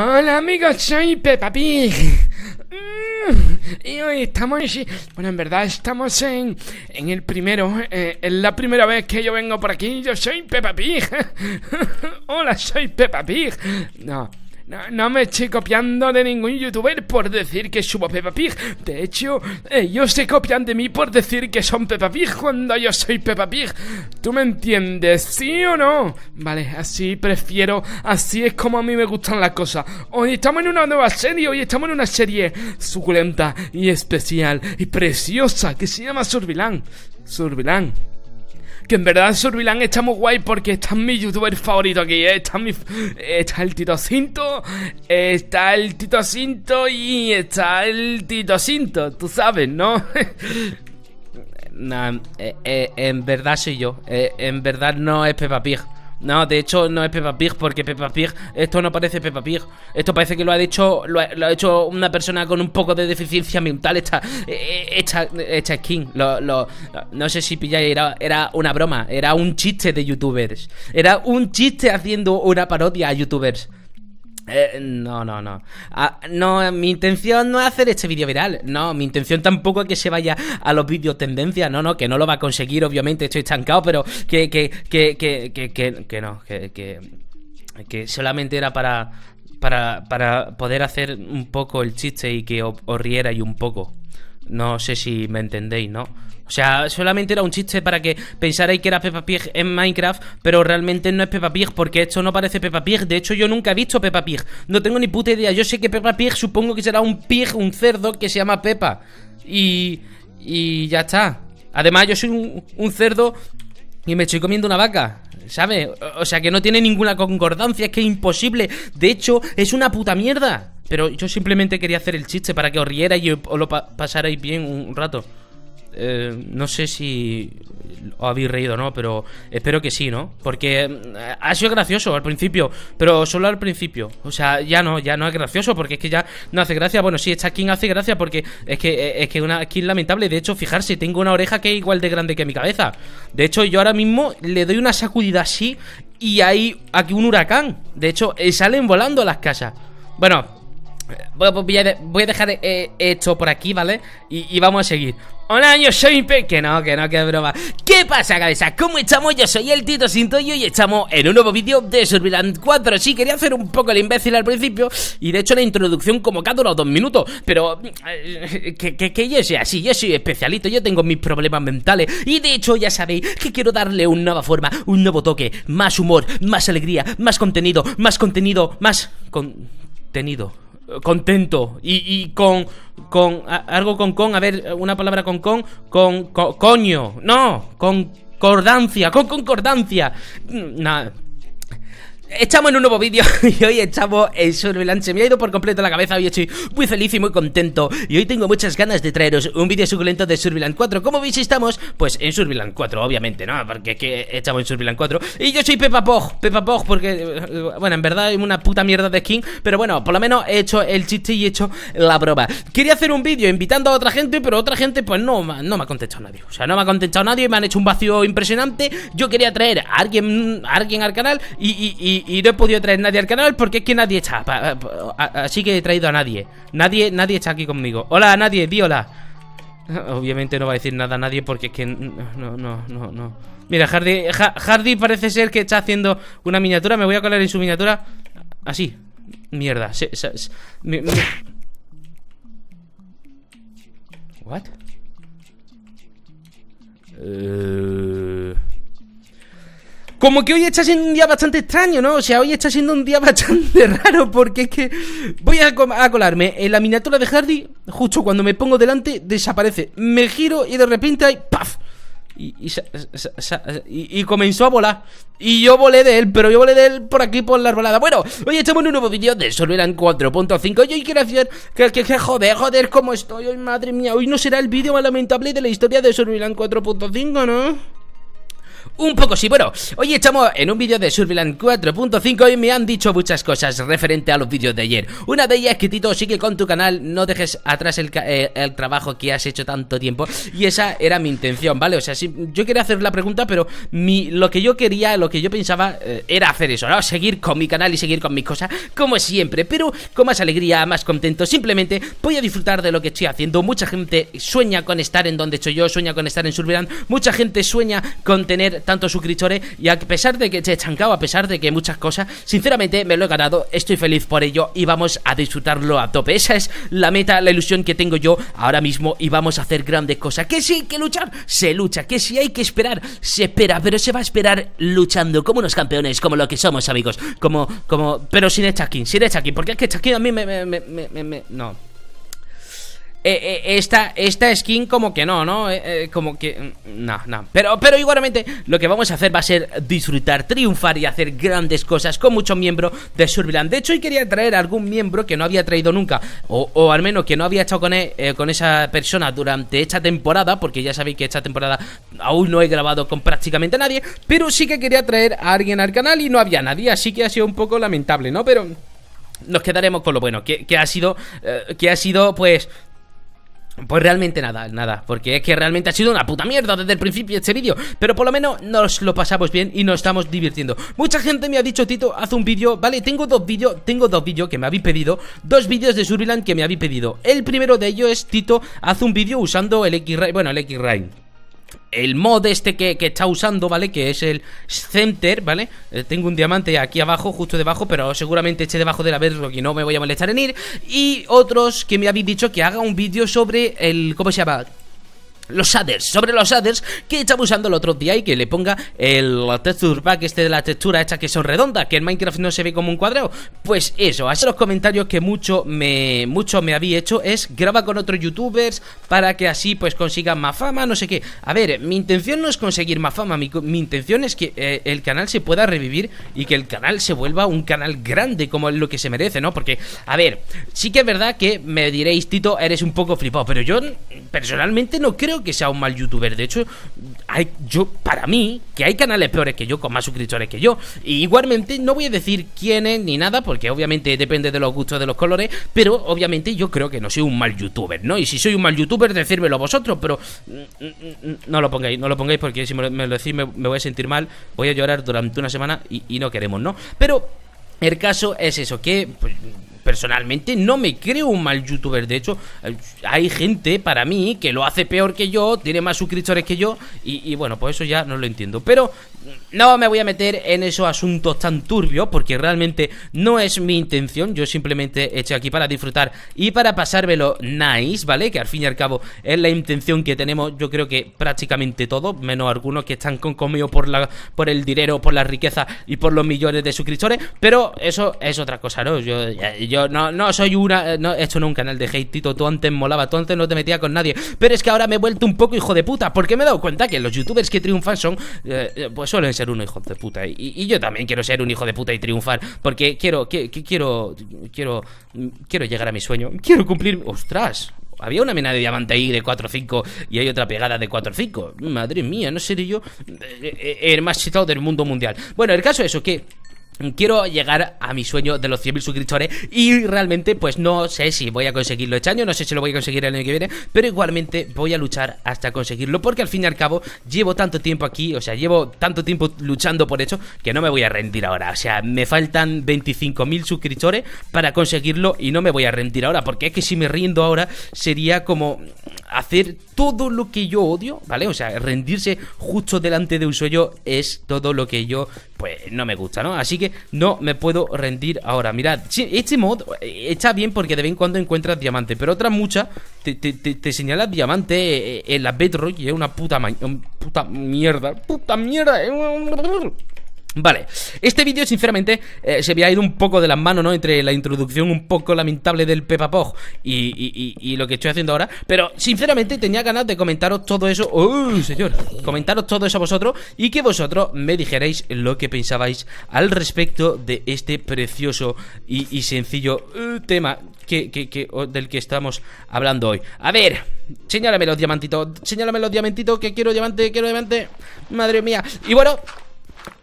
Hola amigos, soy Peppa Pig. Mm, y hoy estamos, bueno, en verdad estamos en, en el primero, es eh, la primera vez que yo vengo por aquí, yo soy Peppa Pig. Hola, soy Peppa Pig. No. No, me estoy copiando de ningún youtuber por decir que subo Peppa Pig. De hecho, ellos se copian de mí por decir que son Peppa Pig cuando yo soy Peppa Pig. ¿Tú me entiendes? ¿Sí o no? Vale, así prefiero. Así es como a mí me gustan las cosas. Hoy estamos en una nueva serie. Hoy estamos en una serie suculenta y especial y preciosa que se llama Survilán, Survilán que en verdad Survilán está muy guay porque está mi youtuber favorito aquí. Eh. está el Tito Cinto, está el titocinto y está el Tito Cinto. Tú sabes, ¿no? Eh, eh, en verdad soy yo. en verdad no es Peppa Pig. No, de hecho no es Peppa Pig porque Peppa Pig, esto no parece Peppa Pig. Esto parece que lo ha hecho, lo ha, hecho una persona con un poco de deficiencia mental e, e, esta, skin. Lo, lo, no sé si pilláis, era, era una broma, era un chiste de youtubers. Era un chiste haciendo una parodia a youtubers. Eh, no, no, no. Ah, no, mi intención no es hacer este vídeo viral. No, mi intención tampoco es que se vaya a los vídeos tendencia. No, no, que no lo va a conseguir, obviamente, estoy estancado, pero que, que, que, que, que, que, no, que, que, solamente era para, para, para poder hacer un poco el chiste y que os y un poco. No sé si me entendéis, ¿no? O sea, solamente era un chiste para que pensarais que era Peppa Pig en Minecraft, pero realmente no es Peppa Pig porque esto no parece Peppa Pig. De hecho, yo nunca he visto Peppa Pig. No tengo ni puta idea. Yo sé que Peppa Pig supongo que será un pig, un cerdo que se llama Peppa. Y... y ya está. Además, yo soy un, un cerdo y me estoy comiendo una vaca. ¿Sabes? O sea que no tiene ninguna concordancia, es que es imposible. De hecho, es una puta mierda. Pero yo simplemente quería hacer el chiste para que os rierais y os lo pasarais bien un rato. Eh, no sé si os habéis reído no, pero espero que sí, ¿no? Porque mm, ha sido gracioso al principio, pero solo al principio. O sea, ya no, ya no es gracioso porque es que ya no hace gracia. Bueno, sí, esta skin hace gracia porque es que eh, es que una skin lamentable. De hecho, fijarse, tengo una oreja que es igual de grande que mi cabeza. De hecho, yo ahora mismo le doy una sacudida así y hay aquí un huracán. De hecho, eh, salen volando las casas. Bueno, Voy a, dejar eh, esto por aquí, ¿vale? Y, vamos a seguir. Hola, yo soy Pe... Que no, que no, que broma. ¿Qué pasa, cabeza? ¿Cómo estamos? Yo soy el Tito Sintoyo y estamos en un nuevo vídeo de Survival 4. Sí, quería hacer un poco el imbécil al principio y de hecho la introducción como que ha durado dos minutos. Pero eh, que, que, yo sea así, yo soy especialito, yo tengo mis problemas mentales. Y de hecho ya sabéis que quiero darle una nueva forma, un nuevo toque, más humor, más alegría, más contenido, más contenido, más contenido contento y, con con algo con con a ver una palabra con con con, coño no con concordancia con concordancia mm, nada Estamos en un nuevo vídeo y hoy echamos en Survival Se me ha ido por completo la cabeza, hoy estoy muy feliz y muy contento Y hoy tengo muchas ganas de traeros un vídeo suculento de Land 4 Como veis estamos, pues en Land 4, obviamente, ¿no? Porque es que estamos en Land 4 Y yo soy Peppa Pog, Peppa Pog porque, eh, bueno, en verdad es una puta mierda de skin Pero bueno, por lo menos he hecho el chiste y he hecho la prueba Quería hacer un vídeo invitando a otra gente, pero otra gente pues no, no me ha contestado nadie O sea, no me ha contestado nadie, me han hecho un vacío impresionante Yo quería traer a alguien, alguien al canal y y, no he podido traer nadie al canal porque es que nadie está. Así que he traído a nadie. Nadie, nadie está aquí conmigo. Hola, nadie, di hola. Obviamente no va a decir nada a nadie porque es que... No, no, no, no. Mira, Hardy, Hardy parece ser que está haciendo una miniatura. Me voy a colar en su miniatura. Así. Mierda. What? Eh como que hoy está siendo un día bastante extraño, ¿no? O sea, hoy está siendo un día bastante raro porque es que voy a, colarme en la miniatura de Hardy, justo cuando me pongo delante, desaparece. Me giro y de repente hay ¡paf! Y, y, y, comenzó a volar. Y yo volé de él, pero yo volé de él por aquí, por la arbolada. Bueno, hoy estamos en un nuevo vídeo de Solo 4.5. Y hoy quiero hacer. Que, que, que, joder, joder, cómo estoy hoy, madre mía. Hoy no será el vídeo más lamentable de la historia de Solo 4.5, ¿no? Un poco sí, bueno, hoy estamos en un vídeo de Surveillance 4.5 y me han dicho muchas cosas referente a los vídeos de ayer. Una de ellas es que Tito, sigue con tu canal, no dejes atrás el, eh, trabajo que has hecho tanto tiempo. Y esa era mi intención, ¿vale? O sea, si, yo quería hacer la pregunta, pero lo que yo quería, lo que yo pensaba eh, era hacer eso, ¿no? Seguir con mi canal y seguir con mis cosas, como siempre, pero con más alegría, más contento. Simplemente voy a disfrutar de lo que estoy haciendo. Mucha gente sueña con estar en donde estoy yo, sueña con estar en Surveillance, mucha gente sueña con tener tanto tantos suscriptores y a pesar de que he chancado a pesar de que muchas cosas, sinceramente me lo he ganado, estoy feliz por ello y vamos a disfrutarlo a tope. Esa es la meta, la ilusión que tengo yo ahora mismo y vamos a hacer grandes cosas. Que sí, que luchar, se lucha, que si hay que esperar, se espera, pero se va a esperar luchando como unos campeones, como lo que somos amigos, como, como, pero sin el skin, sin el porque es que esta a mí me, me, me, me no. Eh, eh, esta, esta skin como que no, ¿no? Eh, como que... Mm, no, no. Pero, pero igualmente lo que vamos a hacer va a ser disfrutar, triunfar y hacer grandes cosas con muchos miembros de Surviland. De hecho, hoy quería traer algún miembro que no había traído nunca, o, al menos que no había estado con, e, con esa persona durante esta temporada, porque ya sabéis que esta temporada aún no he grabado con prácticamente nadie, pero sí que quería traer a alguien al canal y no había nadie, así que ha sido un poco lamentable, ¿no? Pero nos quedaremos con lo bueno, que, ha sido, que ha sido pues pues realmente nada, nada, porque es que realmente ha sido una puta mierda desde el principio este vídeo Pero por lo menos nos lo pasamos bien y nos estamos divirtiendo Mucha gente me ha dicho, Tito, haz un vídeo, vale, tengo dos vídeos, tengo dos vídeos que me habéis pedido Dos vídeos de Surviland que me habéis pedido El primero de ellos es, Tito, haz un vídeo usando el X-Ray, bueno, el X-Ray el mod este que, está usando, ¿vale? Que es el Center, ¿vale? Eh, tengo un diamante aquí abajo, justo debajo, pero seguramente esté debajo de la bedrock Y no me voy a molestar en ir. Y otros que me habéis dicho que haga un vídeo sobre el. ¿Cómo se llama? los shaders, sobre los shaders que estaba usando el otro día y que le ponga el texture pack este de la textura hecha que son redondas, que en Minecraft no se ve como un cuadrado. Pues eso, así los comentarios que mucho me, mucho me había hecho es graba con otros youtubers para que así pues consigan más fama, no sé qué. A ver, mi intención no es conseguir más fama, mi, intención es que eh, el canal se pueda revivir y que el canal se vuelva un canal grande como es lo que se merece, ¿no? Porque, a ver, sí que es verdad que me diréis, Tito, eres un poco flipado, pero yo personalmente no creo que sea un mal youtuber. De hecho, hay, yo, para mí, que hay canales peores que yo, con más suscriptores que yo. Y igualmente, no voy a decir quiénes ni nada, porque obviamente depende de los gustos de los colores. Pero obviamente, yo creo que no soy un mal youtuber, ¿no? Y si soy un mal youtuber, decírmelo vosotros, pero mm, mm, mm, no lo pongáis, no lo pongáis, porque si me lo, decís, me, voy a sentir mal, voy a llorar durante una semana y, no queremos, ¿no? Pero el caso es eso, que pues, personalmente no me creo un mal youtuber. De hecho, eh, hay gente para mí que lo hace peor que yo, tiene más suscriptores que yo. Y, bueno, pues eso ya no lo entiendo. Pero no me voy a meter en esos asuntos tan turbios porque realmente no es mi intención. Yo simplemente he hecho aquí para disfrutar y para pasármelo nice, ¿vale? Que al fin y al cabo es la intención que tenemos, yo creo que prácticamente todos, menos algunos que están con conmigo por, la, por el dinero, por la riqueza y por los millones de suscriptores. Pero eso es otra cosa, ¿no? Yo, yo no, no soy una. Eh, no he hecho un canal de hate, Tito. Tú antes molaba, tú antes no te metías con nadie. Pero es que ahora me he vuelto un poco hijo de puta. Porque me he dado cuenta que los youtubers que triunfan son. Eh, eh, pues suelen ser un hijo de puta. Y, yo también quiero ser un hijo de puta y triunfar. Porque quiero. quiero. Quiero. Quiero llegar a mi sueño. Quiero cumplir. ¡Ostras! Había una mina de diamante ahí de 4-5 y hay otra pegada de 4-5. Madre mía, no seré yo el más citado del mundo mundial. Bueno, el caso es eso, que Quiero llegar a mi sueño de los 100.000 suscriptores y realmente pues no sé si voy a conseguirlo este año, no sé si lo voy a conseguir el año que viene, pero igualmente voy a luchar hasta conseguirlo porque al fin y al cabo llevo tanto tiempo aquí, o sea, llevo tanto tiempo luchando por eso que no me voy a rendir ahora, o sea, me faltan 25.000 suscriptores para conseguirlo y no me voy a rendir ahora porque es que si me rindo ahora sería como hacer todo lo que yo odio, ¿vale? O sea, rendirse justo delante de un sueño es todo lo que yo pues no me gusta, ¿no? Así que no me puedo rendir ahora. Mirad, este mod eh, está bien porque de vez en cuando encuentras diamante, pero otras muchas te, te, te, diamante eh, eh, en la bedrock y es una puta, puta mierda. ¡Puta mierda! Vale, este vídeo sinceramente eh, se me ha ido un poco de las manos, ¿no? Entre la introducción un poco lamentable del Peppa Pog y, lo que estoy haciendo ahora Pero sinceramente tenía ganas de comentaros todo eso ¡Uy, señor! Comentaros todo eso a vosotros y que vosotros me dijerais lo que pensabais al respecto de este precioso y, sencillo eh, tema que, del que estamos hablando hoy A ver, señálame los diamantitos, señálame los diamantitos que quiero diamante, quiero diamante Madre mía, y bueno...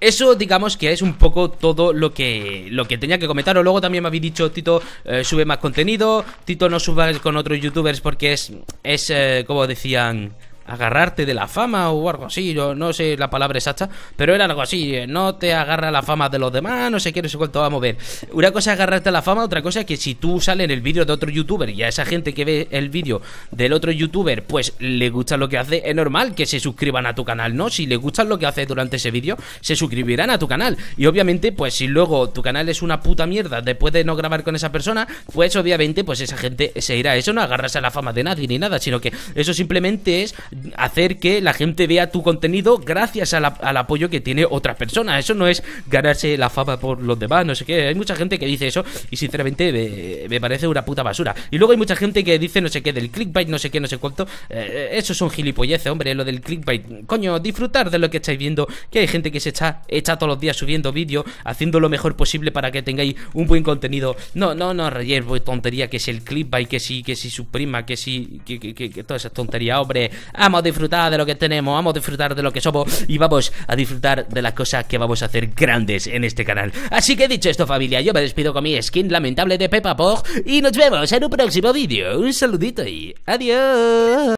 Eso digamos que es un poco todo lo que lo que tenía que o Luego también me habéis dicho, Tito, eh, sube más contenido, Tito no subas con otros youtubers porque es, es eh, como decían, agarrarte de la fama o algo así, yo no sé la palabra exacta, pero era algo así, eh, no te agarra la fama de los demás, no sé qué, no sé cuánto vamos a ver. Una cosa es agarrarte la fama, otra cosa es que si tú sales en el vídeo de otro youtuber y a esa gente que ve el vídeo del otro youtuber, pues le gusta lo que hace, es normal que se suscriban a tu canal, ¿no? Si le gusta lo que hace durante ese vídeo, se suscribirán a tu canal. Y obviamente, pues si luego tu canal es una puta mierda después de no grabar con esa persona, pues obviamente, pues esa gente se irá. Eso no agarrarse a la fama de nadie ni nada, sino que eso simplemente es hacer que la gente vea tu contenido gracias al apoyo que tiene otras personas. Eso no es ganarse la fama por los demás, no sé qué. Hay mucha gente que dice eso y sinceramente me, parece una puta basura. Y luego hay mucha gente que dice no sé qué del clickbait, no sé qué, no sé cuánto. Eh, eso es un gilipolleces, hombre, lo del clickbait. Coño, disfrutar de lo que estáis viendo, que hay gente que se está hecha todos los días subiendo vídeos, haciendo lo mejor posible para que tengáis un buen contenido. No, no, no, reyes, pues, tontería, que es el clickbait, que sí, que si suprima, que sí que, que, que, que toda esa tontería, hombre. Ah, vamos a disfrutar de lo que tenemos, vamos a disfrutar de lo que somos y vamos a disfrutar de las cosas que vamos a hacer grandes en este canal. Así que dicho esto, familia, yo me despido con mi skin lamentable de Peppa Pog y nos vemos en un próximo vídeo. Un saludito y adiós.